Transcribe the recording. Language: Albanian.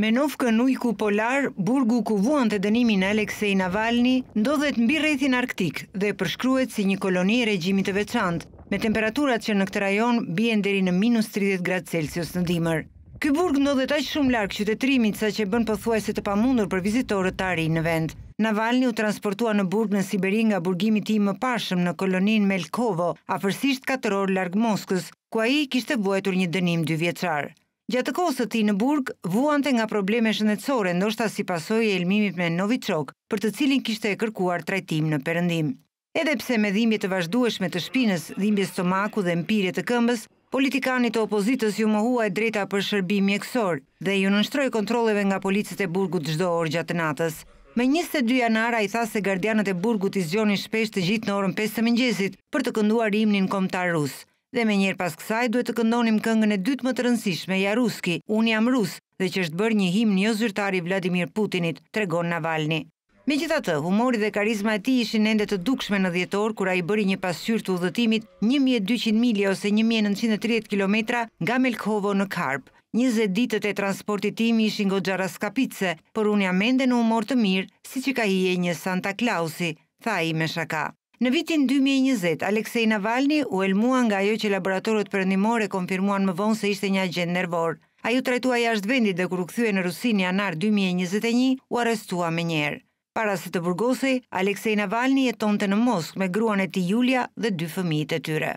Menovkën ujku polar, burgu ku vuan të dënimin Aleksej Navalni, ndodhet mbi rejthin arktik dhe përshkruet si një koloni e regjimit të veçant, me temperaturat që në këtë rajon bjen deri në minus 30 gradë Celsius në dimër. Ky burg ndodhet aq shumë larkë qytetrimit sa që bën pëthuaj se të pamundur për vizitorët të arin në vend. Navalni u transportua në burg në Siberi nga burgimi ti më pashëm në kolonin Melkovo, afërsisht 4 orë largë Moskës, ku a i kishtë të bojtur një dënim 2 vjeqarë. Gjatë kohës të ti në burg, vuante nga probleme shëndetsore, ndoshta si pasoj e ilmimit me Novichok, për të cilin kishte e kërkuar trajtim në përëndim. Edhe pse me dhimbje të vazhdueshme të shpinës, dhimbje stomaku dhe mpirje të këmbës, politikanit të opozitës ju mohua e drejta për shërbim mjekësor dhe ju nështroj kontroleve nga policit e burgut gjdo orë gjatë natës. Me 22 janara i tha se gardianët e burgut i zgjoni shpesht të gjitë në orën 5 të mëngjesit për të kënduar imnin komtar rusë. Dhe me njerë pas kësaj duhet të këndonim këngën e dytë më të rëndësishme, jaruski, unë jam rus, dhe që është bërë një him një zyrtari Vladimir Putinit, tregon Navalni. Me gjitha të, humori dhe karizma e ti ishin endet të dukshme në djetor, kura i bëri një pasyrë të udhëtimit 1200 milje ose 1930 km nga Melkhovo në Karp. 20 ditët e transportit tim ishin nga gjara skapitse, për unë jam endet në humor të mirë, si që ka i e një Santa Clausi, tha i me shaka. Në vitin 2020, Aleksej Navalni u elmua nga ajo që laboratorët për një more konfirmuan më vonë se ishte një agent nervor. A ju trajtua jashtë vendit dhe kur u këthyë në Rusin një anar 2021, u arestua me njerë. Para se të burgosej, Aleksej Navalni e tonte në Moskë me gruan e ti Julia dhe dy fëmijit e tyre.